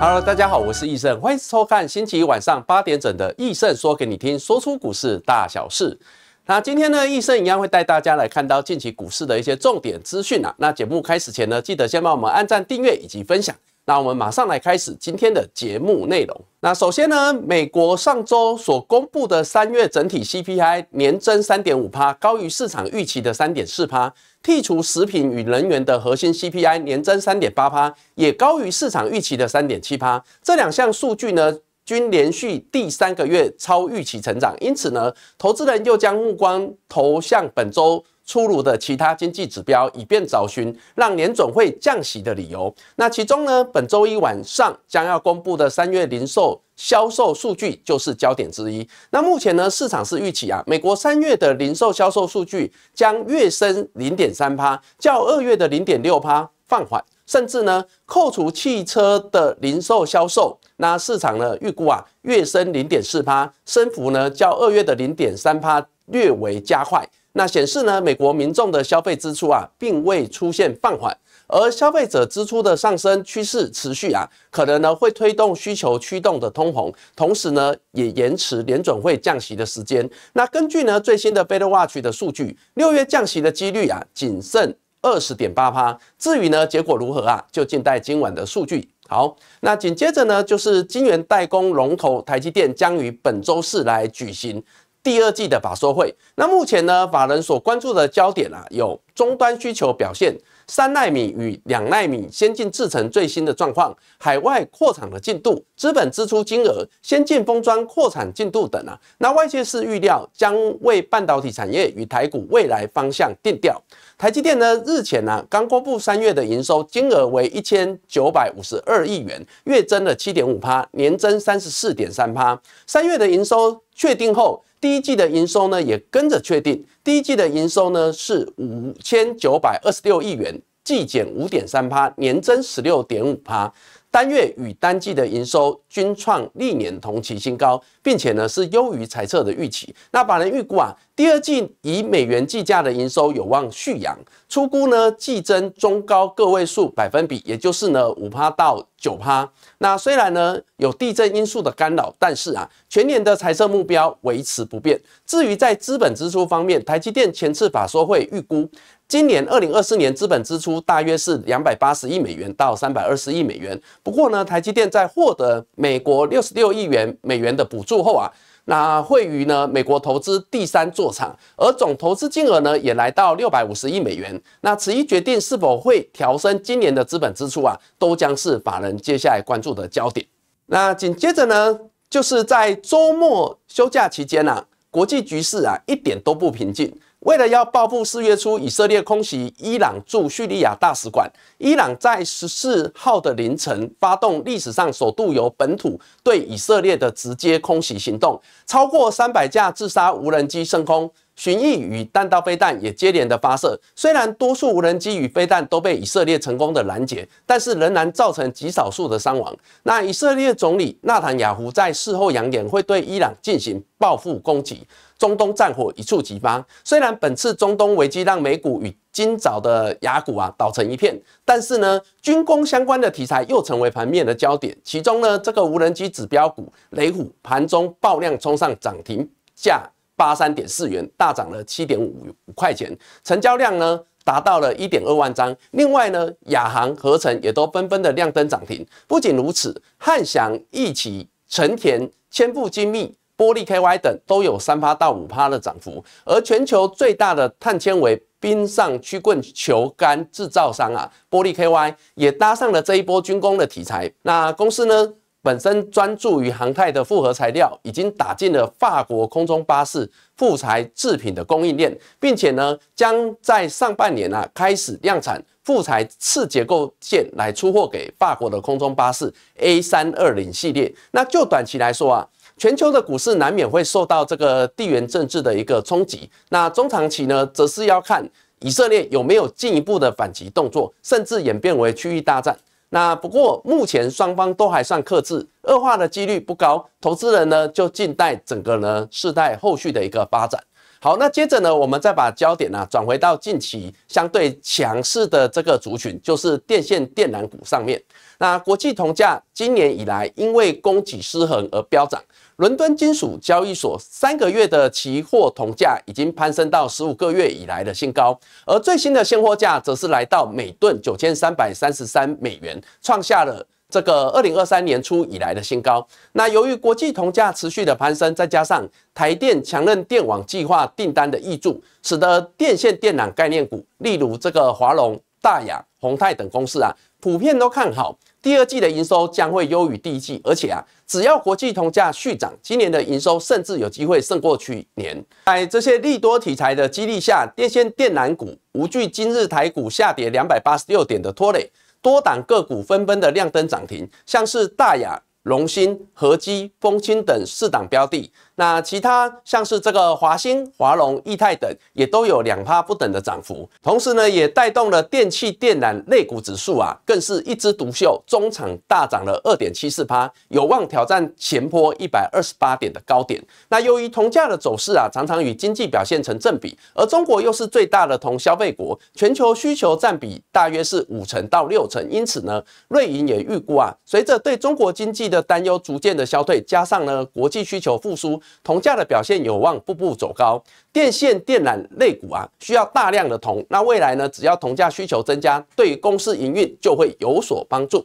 Hello，大家好，我是易盛，欢迎收看星期一晚上八点整的易盛说给你听，说出股市大小事。那今天呢，易盛一样会带大家来看到近期股市的一些重点资讯啊。那节目开始前呢，记得先帮我们按赞、订阅以及分享。那我们马上来开始今天的节目内容。那首先呢，美国上周所公布的三月整体 CPI 年增三点五趴，高于市场预期的三点四趴，剔除食品与能源的核心 CPI 年增三点八趴，也高于市场预期的三点七趴。这两项数据呢，均连续第三个月超预期成长，因此呢，投资人又将目光投向本周。出炉的其他经济指标，以便找寻让联准会降息的理由。那其中呢，本周一晚上将要公布的三月零售销售数据就是焦点之一。那目前呢，市场是预期啊，美国三月的零售销售数据将月升零点三趴，较二月的零点六趴放缓，甚至呢，扣除汽车的零售销售，那市场呢预估啊，月升零点四帕，升幅呢较二月的零点三帕略微加快。那显示呢，美国民众的消费支出啊，并未出现放缓，而消费者支出的上升趋势持续啊，可能呢会推动需求驱动的通膨，同时呢也延迟联准会降息的时间。那根据呢最新的 f e d a Watch 的数据，六月降息的几率啊，仅剩二十点八趴。至于呢结果如何啊，就静待今晚的数据。好，那紧接着呢，就是晶圆代工龙头台积电将于本周四来举行。第二季的法收会，那目前呢，法人所关注的焦点啊，有终端需求表现、三奈米与两奈米先进制程最新的状况、海外扩产的进度、资本支出金额、先进封装扩产进度等啊。那外界是预料将为半导体产业与台股未来方向定调。台积电呢，日前呢刚公布三月的营收金额为一千九百五十二亿元，月增了七点五趴，年增三十四点三趴。三月的营收确定后。第一季的营收呢，也跟着确定。第一季的营收呢是五千九百二十六亿元，季减五点三趴，年增十六点五趴。单月与单季的营收均创历年同期新高，并且呢是优于财测的预期。那法人预估啊，第二季以美元计价的营收有望续扬，初估呢季增中高个位数百分比，也就是呢五趴到九趴。那虽然呢有地震因素的干扰，但是啊全年的财测目标维持不变。至于在资本支出方面，台积电前次法说会预估，今年二零二四年资本支出大约是两百八十亿美元到三百二十亿美元。不过呢，台积电在获得美国六十六亿元美元的补助后啊，那会于呢美国投资第三座厂，而总投资金额呢也来到六百五十亿美元。那此一决定是否会调升今年的资本支出啊，都将是法人接下来关注的焦点。那紧接着呢，就是在周末休假期间啊，国际局势啊一点都不平静。为了要报复四月初以色列空袭伊朗驻叙利亚大使馆，伊朗在十四号的凌晨发动历史上首度由本土对以色列的直接空袭行动，超过三百架自杀无人机升空。巡弋与弹道飞弹也接连的发射，虽然多数无人机与飞弹都被以色列成功的拦截，但是仍然造成极少数的伤亡。那以色列总理纳坦雅胡在事后扬言会对伊朗进行报复攻击，中东战火一触即发。虽然本次中东危机让美股与今早的雅股啊倒成一片，但是呢，军工相关的题材又成为盘面的焦点。其中呢，这个无人机指标股雷虎盘中爆量冲上涨停价。八三点四元，大涨了七点五五块钱，成交量呢达到了一点二万张。另外呢，亚航合成也都纷纷的亮灯涨停。不仅如此，汉翔、易奇、成田、千富精密、玻璃 KY 等都有三趴到五趴的涨幅。而全球最大的碳纤维冰上曲棍球杆制造商啊，玻璃 KY 也搭上了这一波军工的题材。那公司呢？本身专注于航太的复合材料，已经打进了法国空中巴士副材制品的供应链，并且呢，将在上半年啊开始量产副材次结构件来出货给法国的空中巴士 A 三二零系列。那就短期来说啊，全球的股市难免会受到这个地缘政治的一个冲击。那中长期呢，则是要看以色列有没有进一步的反击动作，甚至演变为区域大战。那不过目前双方都还算克制，恶化的几率不高。投资人呢就静待整个呢事态后续的一个发展。好，那接着呢我们再把焦点呢转回到近期相对强势的这个族群，就是电线电缆股上面。那国际铜价今年以来因为供给失衡而飙涨。伦敦金属交易所三个月的期货铜价已经攀升到十五个月以来的新高，而最新的现货价则是来到每吨九千三百三十三美元，创下了这个二零二三年初以来的新高。那由于国际铜价持续的攀升，再加上台电强韧电网计划订单的挹注，使得电线电缆概念股，例如这个华龙、大雅、宏泰等公司啊，普遍都看好。第二季的营收将会优于第一季，而且啊，只要国际铜价续涨，今年的营收甚至有机会胜过去年。在这些利多题材的激励下，电线电缆股无惧今日台股下跌两百八十六点的拖累，多档个股纷纷的亮灯涨停，像是大雅、龙兴、合基、丰清等四档标的。那其他像是这个华星、华龙、易泰等，也都有两趴不等的涨幅。同时呢，也带动了电器电缆类股指数啊，更是一枝独秀，中场大涨了二点七四趴，有望挑战前坡一百二十八点的高点。那由于铜价的走势啊，常常与经济表现成正比，而中国又是最大的铜消费国，全球需求占比大约是五成到六成。因此呢，瑞银也预估啊，随着对中国经济的担忧逐渐的消退，加上呢国际需求复苏。铜价的表现有望步步走高，电线电缆类股啊需要大量的铜，那未来呢，只要铜价需求增加，对公司营运就会有所帮助。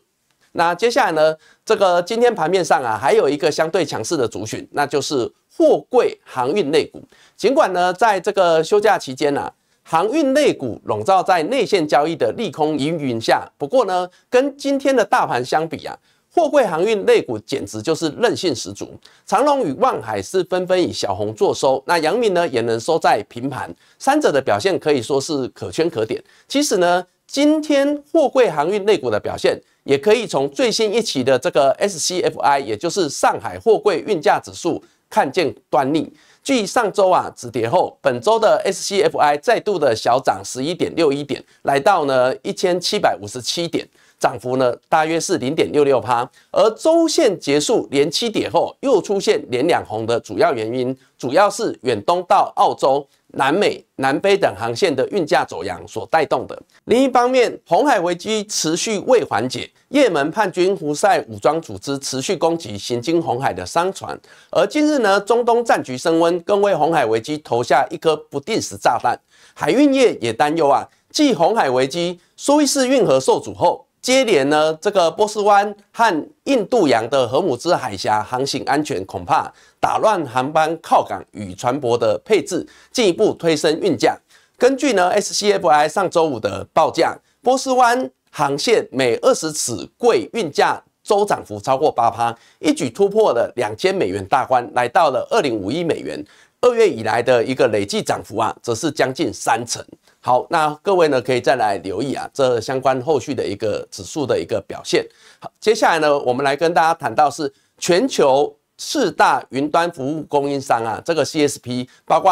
那接下来呢，这个今天盘面上啊，还有一个相对强势的族群，那就是货柜航运类股。尽管呢，在这个休假期间呢，航运类股笼罩在内线交易的利空阴云下，不过呢，跟今天的大盘相比啊。货柜航运类股简直就是韧性十足，长隆与万海是纷纷以小红作收，那扬明呢也能收在平盘，三者的表现可以说是可圈可点。其实呢，今天货柜航运类股的表现，也可以从最新一期的这个 SCFI，也就是上海货柜运价指数看见端倪。继上周啊止跌后，本周的 SCFI 再度的小涨十一点六一点，来到呢一千七百五十七点。涨幅呢，大约是零点六六趴。而周线结束连七跌后，又出现连两红的主要原因，主要是远东到澳洲、南美、南非等航线的运价走扬所带动的。另一方面，红海危机持续未缓解，也门叛军胡塞武装组织持续攻击行经红海的商船。而近日呢，中东战局升温，更为红海危机投下一颗不定时炸弹。海运业也担忧啊，继红海危机、苏伊士运河受阻后。接连呢，这个波斯湾和印度洋的荷姆兹海峡航行安全恐怕打乱航班靠港与船舶的配置，进一步推升运价。根据呢 SCFI 上周五的报价，波斯湾航线每二十尺柜运价周涨幅超过八趴，一举突破了两千美元大关，来到了二零五亿美元。二月以来的一个累计涨幅啊，则是将近三成。好，那各位呢可以再来留意啊，这相关后续的一个指数的一个表现。好，接下来呢，我们来跟大家谈到是全球四大云端服务供应商啊，这个 CSP，包括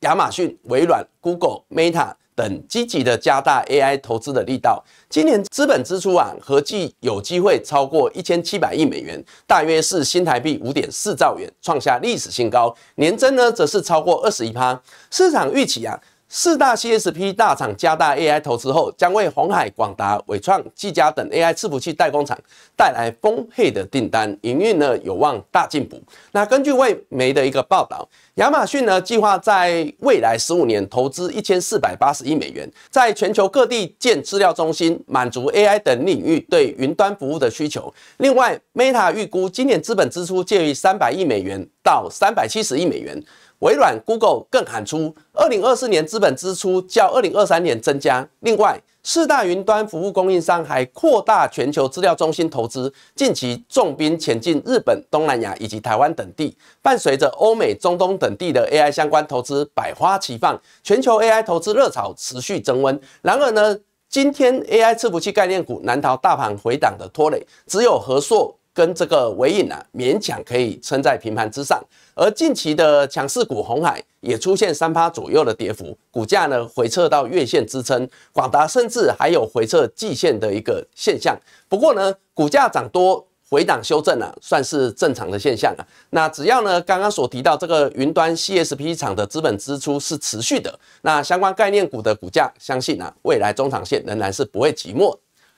亚马逊、微软、Google、Meta 等，积极的加大 AI 投资的力道。今年资本支出啊，合计有机会超过一千七百亿美元，大约是新台币五点四兆元，创下历史新高。年增呢，则是超过二十一趴。市场预期啊。四大 CSP 大厂加大 AI 投资后，将为红海、广达、伟创、技嘉等 AI 伺服器代工厂带来丰沛的订单，营运呢有望大进步。那根据外媒的一个报道，亚马逊呢计划在未来十五年投资一千四百八十亿美元，在全球各地建资料中心，满足 AI 等领域对云端服务的需求。另外，Meta 预估今年资本支出介于三百亿美元到三百七十亿美元。微软、Google 更喊出，二零二四年资本支出较二零二三年增加。另外，四大云端服务供应商还扩大全球资料中心投资，近期重兵前进日本、东南亚以及台湾等地。伴随着欧美、中东等地的 AI 相关投资百花齐放，全球 AI 投资热潮持续增温。然而呢，今天 AI 伺服器概念股难逃大盘回档的拖累，只有和硕。跟这个尾影啊，勉强可以撑在平盘之上，而近期的强势股红海也出现三趴左右的跌幅，股价呢回撤到月线支撑，广达甚至还有回撤季线的一个现象。不过呢，股价涨多回档修正啊，算是正常的现象啊。那只要呢刚刚所提到这个云端 CSP 厂的资本支出是持续的，那相关概念股的股价，相信啊未来中长线仍然是不会寂寞。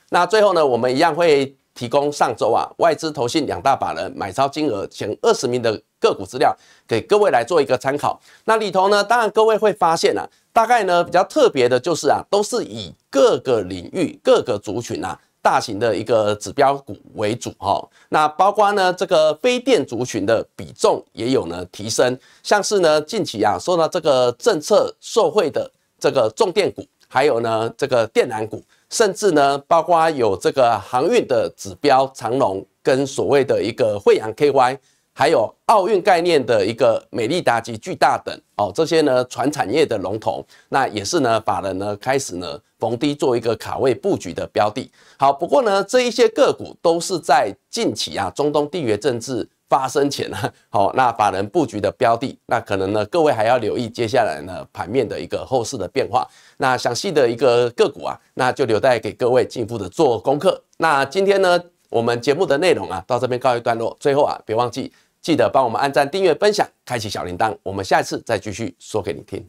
那最后呢，我们一样会。提供上周啊外资投信两大把人买超金额前二十名的个股资料给各位来做一个参考。那里头呢，当然各位会发现啊，大概呢比较特别的就是啊，都是以各个领域各个族群呐大型的一个指标股为主哈。那包括呢这个非电族群的比重也有呢提升，像是呢近期啊受到这个政策受惠的这个重电股，还有呢这个电缆股。甚至呢，包括有这个航运的指标长龙，跟所谓的一个惠阳 KY，还有奥运概念的一个美利达及巨大等哦，这些呢船产业的龙头，那也是呢法人呢开始呢逢低做一个卡位布局的标的。好，不过呢这一些个股都是在近期啊中东地缘政治。发生前呢，好，那法人布局的标的，那可能呢，各位还要留意接下来呢盘面的一个后市的变化。那详细的一个个股啊，那就留待给各位进一步的做功课。那今天呢，我们节目的内容啊，到这边告一段落。最后啊，别忘记记得帮我们按赞、订阅、分享、开启小铃铛。我们下一次再继续说给你听。